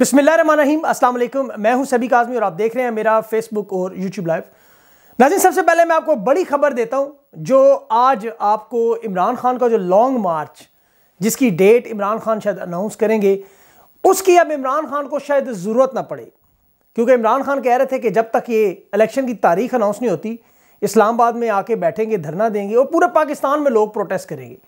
बिस्मिल्लाम असलम मैं हूं सभी काजमी और आप देख रहे हैं मेरा फेसबुक और यूट्यूब लाइव नाजिन सबसे पहले मैं आपको बड़ी खबर देता हूं जो आज आपको इमरान खान का जो लॉन्ग मार्च जिसकी डेट इमरान खान शायद अनाउंस करेंगे उसकी अब इमरान खान को शायद ज़रूरत ना पड़े क्योंकि इमरान खान कह रहे थे कि जब तक ये इलेक्शन की तारीख अनाउंस नहीं होती इस्लामाबाद में आके बैठेंगे धरना देंगे और पूरे पाकिस्तान में लोग प्रोटेस्ट करेंगे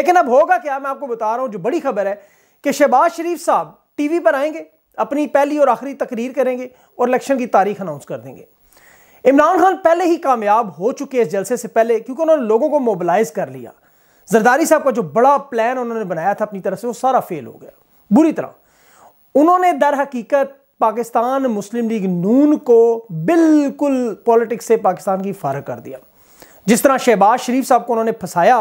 लेकिन अब होगा क्या मैं आपको बता रहा हूँ जो बड़ी खबर है कि शहबाज शरीफ साहब टीवी पर आएंगे अपनी पहली और आखिरी तकरीर करेंगे और इलेक्शन की तारीख अनाउंस कर देंगे इमरान खान पहले ही कामयाब हो चुके इस जलसे से पहले क्योंकि उन्होंने लोगों को मोबिलाइज कर लिया जरदारी साहब का जो बड़ा प्लान उन्होंने बनाया था अपनी तरफ से वो सारा फेल हो गया बुरी तरह उन्होंने दर हकीकत पाकिस्तान मुस्लिम लीग नून को बिल्कुल पॉलिटिक्स से पाकिस्तान की फारग कर दिया जिस तरह शहबाज शरीफ साहब को उन्होंने फंसाया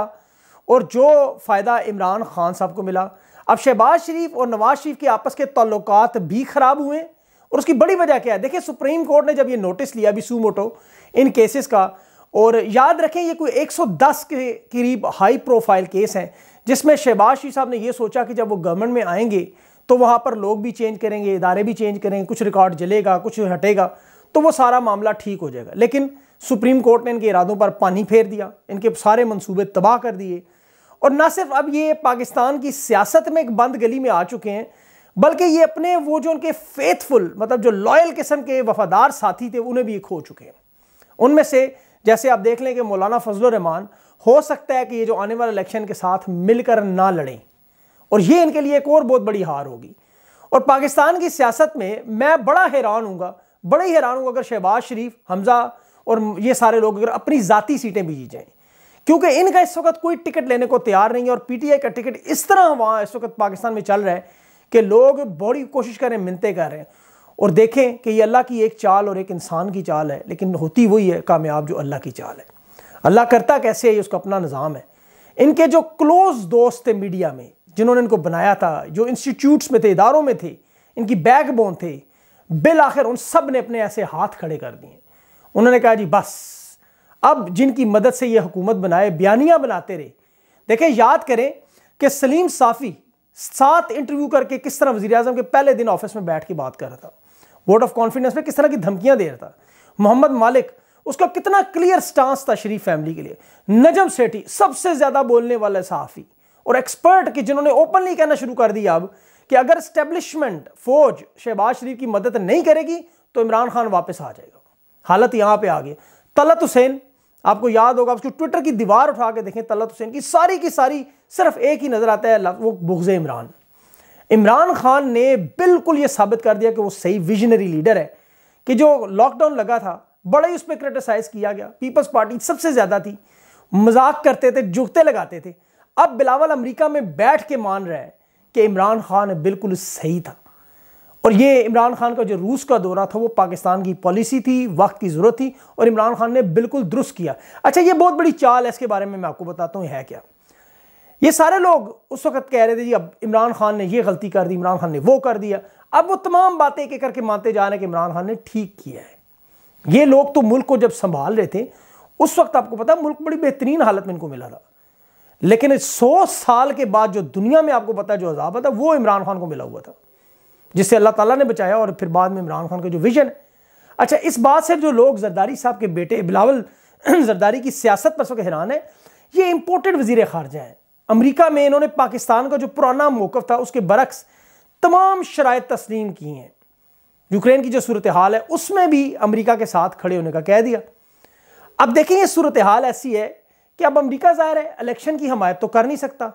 और जो फ़ायदा इमरान खान साहब को मिला अब शहबाज शरीफ और नवाज शरीफ के आपस के ताल्लुकात भी ख़राब हुए और उसकी बड़ी वजह क्या है देखिए सुप्रीम कोर्ट ने जब ये नोटिस लिया अभी मोटो इन केसेस का और याद रखें ये कोई 110 के करीब हाई प्रोफाइल केस हैं जिसमें शहबाज शरीफ साहब ने ये सोचा कि जब वो गवर्नमेंट में आएंगे तो वहाँ पर लोग भी चेंज करेंगे इदारे भी चेंज करेंगे कुछ रिकॉर्ड जलेगा कुछ हटेगा तो वो सारा मामला ठीक हो जाएगा लेकिन सुप्रीम कोर्ट ने इनके इरादों पर पानी फेर दिया इनके सारे मनसूबे तबाह कर दिए और ना सिर्फ अब ये पाकिस्तान की सियासत में एक बंद गली में आ चुके हैं बल्कि ये अपने वो जो उनके फेथफुल मतलब जो लॉयल किस्म के वफादार साथी थे उन्हें भी खो चुके हैं उनमें से जैसे आप देख लें कि मौलाना फजल रहमान हो सकता है कि ये जो आने वाले इलेक्शन के साथ मिलकर ना लड़ें और ये इनके लिए एक और बहुत बड़ी हार होगी और पाकिस्तान की सियासत में मैं बड़ा हैरान हूँगा बड़ा ही हैरान हूँ अगर शहबाज शरीफ हमज़ा और ये सारे लोग अगर अपनी ज़ाती सीटें भी जी जाएँ क्योंकि इनका इस वक्त कोई टिकट लेने को तैयार नहीं है और पीटीआई का टिकट इस तरह वहाँ इस वक्त पाकिस्तान में चल रहा है कि लोग बड़ी कोशिश करें मिनते कर रहे हैं और देखें कि ये अल्लाह की एक चाल और एक इंसान की चाल है लेकिन होती वही है कामयाब जो अल्लाह की चाल है अल्लाह करता कैसे है उसका अपना निज़ाम है इनके जो क्लोज दोस्त थे मीडिया में जिन्होंने इनको बनाया था जो इंस्टीट्यूट्स में थे इदारों में थे इनकी बैकबोन थे बिल आखिर उन सब ने अपने ऐसे हाथ खड़े कर दिए उन्होंने कहा जी बस अब जिनकी मदद से ये हुकूमत बनाए बयानियाँ बनाते रहे देखें याद करें कि सलीम साफ़ी सात इंटरव्यू करके किस तरह वजी अजम के पहले दिन ऑफिस में बैठ के बात कर रहा था वोट ऑफ कॉन्फिडेंस में किस तरह की धमकियाँ दे रहा था मोहम्मद मालिक उसका कितना क्लियर स्टांस था शरीफ फैमिली के लिए नजम सेठी सबसे ज़्यादा बोलने वाला साफी और एक्सपर्ट कि जिन्होंने ओपनली कहना शुरू कर दिया अब कि अगर स्टैब्लिशमेंट फौज शहबाज शरीफ की मदद नहीं करेगी तो इमरान खान वापस आ जाएगा हालत यहां पे आ गई तलत हुसैन आपको याद होगा उसकी ट्विटर की दीवार उठा के देखें तलत हुसैन की सारी की सारी सिर्फ एक ही नज़र आता है वो बुगज़ इमरान इमरान खान ने बिल्कुल ये साबित कर दिया कि वो सही विजनरी लीडर है कि जो लॉकडाउन लगा था बड़ा ही उस पर क्रिटिसाइज़ किया गया पीपल्स पार्टी सबसे ज़्यादा थी मजाक करते थे जुगते लगाते थे अब बिलावल अमेरिका में बैठ के मान रहा है कि इमरान खान बिल्कुल सही था और ये इमरान खान का जो रूस का दौरा था वो पाकिस्तान की पॉलिसी थी वक्त की ज़रूरत थी और इमरान खान ने बिल्कुल दुरुस्त किया अच्छा ये बहुत बड़ी चाल है इसके बारे में मैं आपको बताता हूँ है क्या ये सारे लोग उस वक्त कह रहे थे जी अब इमरान खान ने ये गलती कर दी इमरान खान ने वो कर दिया अब वो तमाम बातें एक एक करके मानते जा रहे हैं कि इमरान खान ने ठीक किया है ये लोग तो मुल्क को जब संभाल रहे थे उस वक्त आपको पता मुल्क बड़ी बेहतरीन हालत में इनको मिला था लेकिन सौ साल के बाद जो दुनिया में आपको पता जो अजाब था वो इमरान खान को मिला हुआ था जिससे अल्लाह ताला ने बचाया और फिर बाद में इमरान खान का जो विजन है अच्छा इस बात से जो लोग जरदारी साहब के बेटे बिलावल जरदारी की सियासत पर सबके हैरान है ये इम्पोर्टेड वजीर खारजा हैं अमरीका में इन्होंने पाकिस्तान का जो पुराना मौक़ था उसके बरक्स तमाम शराय तस्लीम की हैं यूक्रेन की जो सूरत हाल है उसमें भी अमरीका के साथ खड़े होने का कह दिया अब देखें यह सूरत हाल ऐसी है कि अब अमरीका ज़ाहिर है इलेक्शन की हमायत तो कर नहीं सकता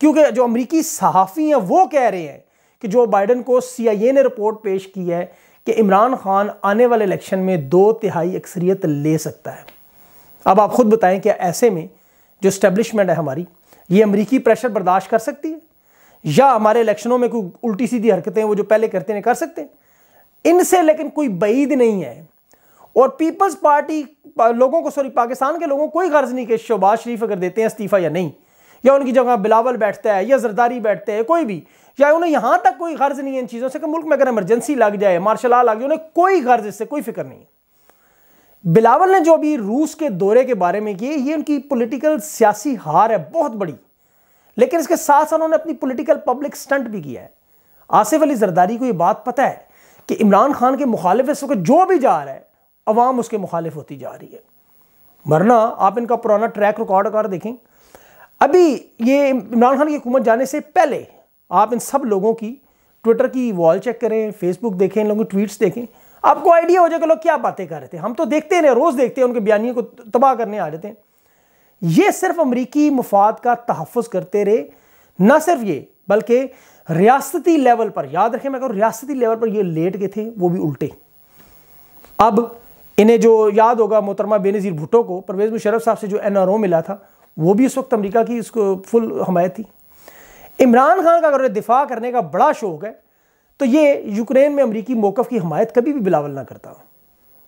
क्योंकि जो अमरीकी सहाफ़ी हैं वो कह रहे हैं कि जो बाइडन को सीआईए ने रिपोर्ट पेश की है कि इमरान खान आने वाले इलेक्शन में दो तिहाई अक्सरियत ले सकता है अब आप खुद बताएं कि ऐसे में जो इस्टेब्लिशमेंट है हमारी ये अमरीकी प्रेशर बर्दाश्त कर सकती है या हमारे इलेक्शनों में कोई उल्टी सीधी हरकतें वो जो पहले करते हैं कर सकते हैं इनसे लेकिन कोई बईद नहीं है और पीपल्स पार्टी लोगों को सॉरी पाकिस्तान के लोगों को कोई गर्ज नहीं कि शहबाज शरीफ अगर देते हैं इस्तीफ़ा या नहीं या उनकी जगह बिलावल बैठता है या जरदारी बैठते हैं कोई भी या उन्हें यहां तक कोई गर्ज नहीं है इन चीज़ों से कि मुल्क में अगर इमरजेंसी लग जाए मार्शल आ लग जाए उन्हें कोई गर्ज इससे कोई फिक्र नहीं है बिलावल ने जो अभी रूस के दौरे के बारे में किए ये उनकी पोलिटिकल सियासी हार है बहुत बड़ी लेकिन इसके साथ साथ उन्होंने अपनी पोलिटिकल पब्लिक स्टंट भी किया है आसिफ अली जरदारी को ये बात पता है कि इमरान खान के मुखालिफ इस वक्त जो भी जा रहा है अवाम उसके मुखालिफ होती जा रही है वरना आप इनका पुराना ट्रैक रिकॉर्ड कर देखें अभी ये इमरान खान की हुकूमत जाने से पहले आप इन सब लोगों की ट्विटर की वॉल चेक करें फेसबुक देखें इन लोगों की ट्वीट्स देखें आपको आइडिया हो जाएगा लोग क्या बातें कर रहे थे हम तो देखते रहे रोज़ देखते हैं उनके बयानियों को तबाह करने आ जाते हैं ये सिर्फ अमरीकी मफाद का तहफ़ करते रहे ना सिर्फ ये बल्कि रियासती लेवल पर याद रखें मैं कहूँ रियासती लेवल पर ये लेट गए थे वो भी उल्टे अब इन्हें जो याद होगा मोहतरमा बेनज़ीर भुटो को परवेज़ मुशरफ साहब से जो एन मिला था वो भी उस वक्त अमरीका की उसको फुल हमायत थी इमरान खान का अगर दिफा करने का बड़ा शौक है तो ये यूक्रेन में अमरीकी मौकफ़ की हमायत कभी भी बिलावल ना करता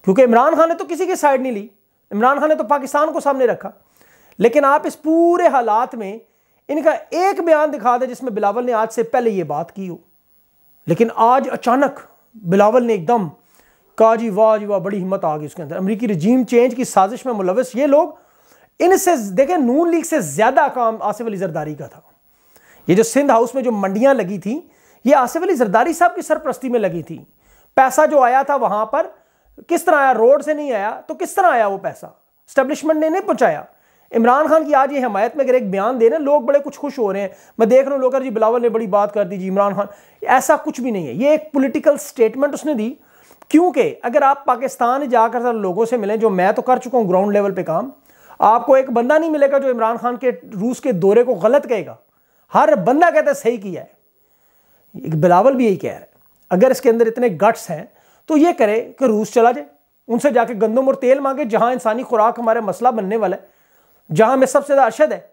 क्योंकि इमरान खान ने तो किसी की साइड नहीं ली इमरान खान ने तो पाकिस्तान को सामने रखा लेकिन आप इस पूरे हालात में इनका एक बयान दिखा दें जिसमें बिलावल ने आज से पहले ये बात की हो लेकिन आज अचानक बिलावल ने एकदम काजी जी वाह जी वाह बड़ी हिम्मत आ गई उसके अंदर अमरीकी रजीम चेंज की साजिश में मुलविस ये लोग इनसे देखें नून लीग से ज़्यादा काम आसिफ अली जरदारी का था ये जो सिंध हाउस में जो मंडियां लगी थी ये आसिफ अली जरदारी साहब की सरप्रस्ती में लगी थी पैसा जो आया था वहां पर किस तरह आया रोड से नहीं आया तो किस तरह आया वो पैसा स्टेब्लिशमेंट ने नहीं पहुंचाया इमरान खान की आज ये हमायत में अगर एक बयान दे रहे लोग बड़े कुछ खुश हो रहे हैं मैं देख रहा हूँ लोग जी बिलावल ने बड़ी बात कर दी जी इमरान खान ऐसा कुछ भी नहीं है ये एक पोलिटिकल स्टेटमेंट उसने दी क्योंकि अगर आप पाकिस्तान जाकर लोगों से मिलें जो मैं तो कर चुका हूँ ग्राउंड लेवल पर काम आपको एक बंदा नहीं मिलेगा जो इमरान खान के रूस के दौरे को गलत कहेगा हर बंदा कहता है सही किया है एक बिलावल भी यही कह रहा है अगर इसके अंदर इतने गट्स हैं तो ये करे कि रूस चला जाए उनसे जाके गंदम और तेल मांगे जहां इंसानी खुराक हमारा मसला बनने वाला है जहां हमें सबसे ज़्यादा अरशद है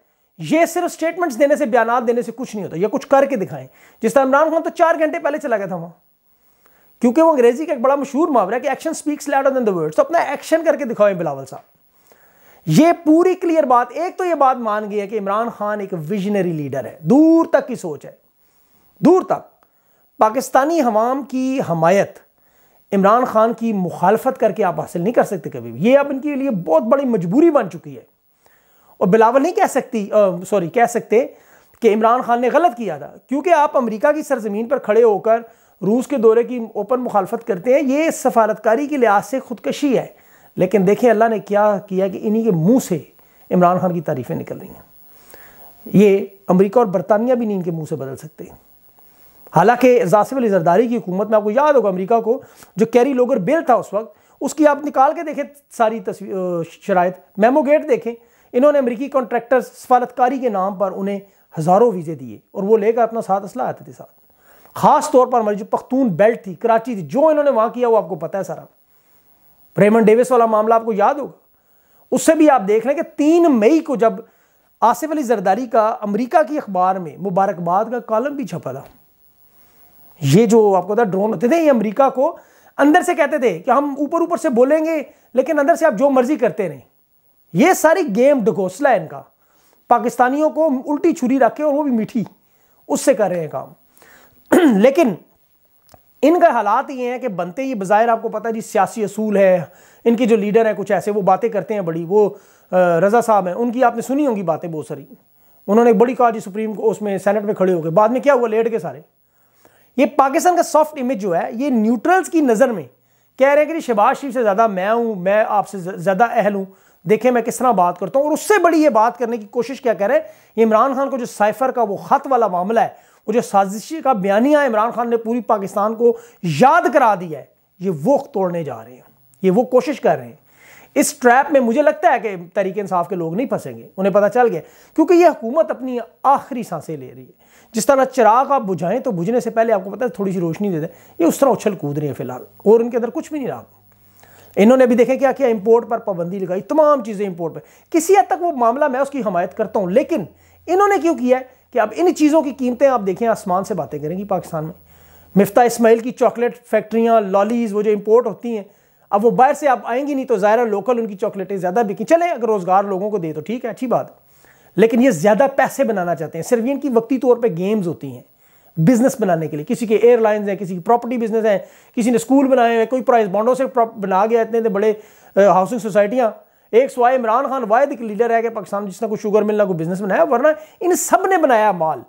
ये सिर्फ स्टेटमेंट्स देने से बयान देने से कुछ नहीं होता ये कुछ करके दिखाएं जिस तरह इमरान खान तो चार घंटे पहले चला गया था वहाँ क्योंकि वो अंग्रेजी का एक बड़ा मशहूर मुहावरा है कि action speaks louder than the words तो अपना एक्शन करके दिखाएं बिलावल साहब ये पूरी क्लियर बात एक तो ये बात मान गई है कि इमरान खान एक विजनरी लीडर है दूर तक की सोच है दूर तक पाकिस्तानी हवाम की हमायत इमरान खान की मुखालफत करके आप हासिल नहीं कर सकते कभी ये अब इनके लिए बहुत बड़ी मजबूरी बन चुकी है और बिलावल नहीं कह सकती सॉरी कह सकते कि इमरान खान ने गलत किया था क्योंकि आप अमेरिका की सरजमीन पर खड़े होकर रूस के दौरे की ओपन मुखालफत करते हैं ये सफारतकारी के लिहाज से खुदकशी है लेकिन देखें अल्लाह ने क्या किया कि इन्हीं के मुंह से इमरान खान की तारीफ़ें निकल रही हैं ये अमेरिका और बरतानिया भी नहीं इनके मुंह से बदल सकते हालांकि जासिफ अली जरदारी की हुकूमत में आपको याद होगा अमेरिका को जो कैरी लोगर बेल था उस वक्त उसकी आप निकाल के देखें सारी तस्वीर शराइ मेमोगेट देखें इन्होंने अमरीकी कॉन्ट्रैक्टर्स सफारतकारी के नाम पर उन्हें हज़ारों वीज़े दिए और वो लेकर अपना साथ असला आते थे साथ ख़ास तौर पर हमारी जो पख्तून बेल्ट थी कराची थी जो इन्होंने वहाँ किया वो आपको पता है सारा रेमन डेविस वाला मामला आपको याद होगा उससे भी आप देख लें कि तीन मई को जब आसिफ अली जरदारी का अमेरिका की अखबार में मुबारकबाद का कॉलम भी छपा था ये जो आपको था ड्रोन होते थे ये अमेरिका को अंदर से कहते थे कि हम ऊपर ऊपर से बोलेंगे लेकिन अंदर से आप जो मर्जी करते रहे ये सारी गेम डकोसला है इनका पाकिस्तानियों को उल्टी छुरी रखे और वो भी मीठी उससे कर रहे हैं काम लेकिन इनका हालात ये हैं कि बनते ही बाहर आपको पता है जी सियासी असूल है इनके जो लीडर हैं कुछ ऐसे वो बातें करते हैं बड़ी वो रज़ा साहब हैं उनकी आपने सुनी होंगी बातें बहुत सारी उन्होंने बड़ी कहा जी सुप्रीम को उसमें सेनेट में खड़े हो गए बाद में क्या हुआ लेट के सारे ये पाकिस्तान का सॉफ्ट इमेज जो है ये न्यूट्रल्स की नज़र में कह रहे हैं कि शहबाज शरीफ से ज़्यादा मैं हूँ मैं आपसे ज़्यादा अहल हूँ देखें मैं किस तरह बात करता हूँ और उससे बड़ी ये बात करने की कोशिश क्या करें इमरान खान को जो साइफर का वो ख़त वाला मामला है और जो साजिशी का बयानिया इमरान खान ने पूरी पाकिस्तान को याद करा दिया है ये वो तोड़ने जा रहे हैं ये वो कोशिश कर रहे हैं इस ट्रैप में मुझे लगता है कि तरीके इंसाफ के लोग नहीं फंसेंगे उन्हें पता चल गया क्योंकि ये हुकूमत अपनी आखिरी सांसें ले रही है जिस तरह चिराग आप बुझाएं तो बुझने से पहले आपको पता है थोड़ी सी रोशनी दे दें ये उस तरह उछल कूद रही है फिलहाल और उनके अंदर कुछ भी नहीं रहा इन्होंने अभी देखें क्या किया इंपोर्ट पर पाबंदी लगाई तमाम चीज़ें इंपोर्ट पर किसी हद तक वो मामला मैं उसकी हमायत करता हूँ लेकिन इन्होंने क्यों किया है कि अब इन चीज़ों की कीमतें आप देखें आसमान से बातें करेंगी पाकिस्तान में मिफ्ता इसमाइल की चॉकलेट फैक्ट्रियाँ लॉलीज वो जो इम्पोर्ट होती हैं अब वो बाहर से आप आएंगी नहीं तो ज़ाहिर लोकल उनकी चॉकलेटें ज़्यादा बिकी चले अगर रोज़गार लोगों को दे तो ठीक है अच्छी बात है लेकिन ये ज़्यादा पैसे बनाना चाहते हैं सिर्फ इनकी वक्ती तौर पर गेम्स होती हैं बिजनेस बनाने के लिए किसी के एयरलाइंस हैं किसी की प्रॉपर्टी बिजनेस हैं किसी ने स्कूल बनाए हैं कोई प्राइस बॉन्डों से बना गया इतने बड़े हाउसिंग सोसाइटियाँ एक सवाए इमरान खान वायद एक लीडर है कि पाकिस्तान जिसने कोई शुगर मिलना कोई बिजनेस बनाया वरना इन सब ने बनाया माल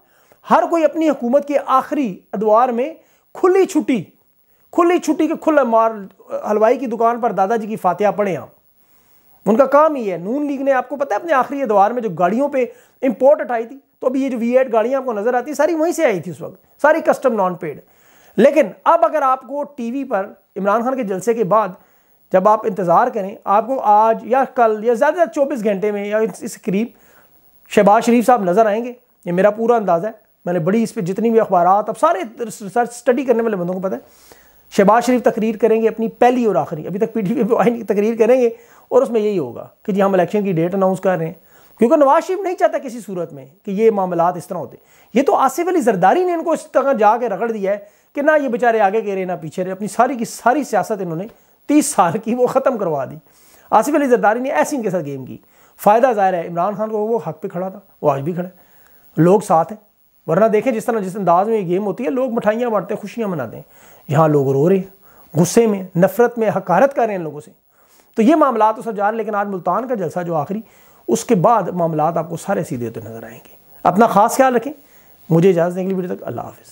हर कोई अपनी हुकूमत के आखिरी अदवार में खुली छुट्टी खुली छुट्टी के खुला मार हलवाई की दुकान पर दादाजी की फातह पड़े आप उनका काम ही है नून लीग ने आपको पता है अपने आखिरी अदवार में जो गाड़ियों पर इम्पोर्ट हटाई थी तो अभी ये जो वी एट गाड़ियाँ आपको नजर आती सारी वहीं से आई थी उस वक्त सारी कस्टम नॉन पेड लेकिन अब अगर आपको टीवी पर इमरान खान के जलसे के बाद जब आप इंतज़ार करें आपको आज या कल या ज़्यादा ज़्यादा चौबीस घंटे में या इस करीब शहबाज शरीफ साहब नज़र आएंगे ये मेरा पूरा अंदाज़ा है मैंने बड़ी इस पर जितनी भी अखबार अब सारे रिसर्च स्टडी करने वाले बंदों को पता है शहबाज शरीफ तकरीर करेंगे अपनी पहली और आखिरी अभी तक पी टी पी तकरीर करेंगे और उसमें यही होगा कि जी हम इलेक्शन की डेट अनाउंस कर रहे हैं क्योंकि नवाज शरीफ नहीं चाहता किसी सूरत में कि ये मामला इस तरह होते ये तो आसिफ अली जरदारी ने इनको इस तरह जाके रगड़ दिया है कि ना ये बेचारे आगे कह रहे ना पीछे रहे अपनी सारी की सारी सियासत इन्होंने तीस साल की वो ख़त्म करवा दी आसिफ अली जरदारी ने ऐसी इनके साथ गेम की फ़ायदा ज़ाहिर है इमरान खान को वो हक पे खड़ा था वो आज भी खड़ा है लोग साथ हैं वरना देखें जिस तरह जिस अंदाज में ये गेम होती है लोग मिठाइयाँ बांटते हैं खुशियाँ मनाते हैं यहाँ लोग रो रहे हैं गुस्से में नफ़रत में हकारत कर रहे हैं लोगों से तो ये मामला तो सब जा हैं लेकिन आज मुल्तान का जलसा जो आखिरी उसके बाद मामला आपको सारे सीधे होते तो नज़र आएंगे अपना खास ख्याल रखें मुझे इजाज़त देंगे के लिए वीडियो तक अल्लाह हाफिज़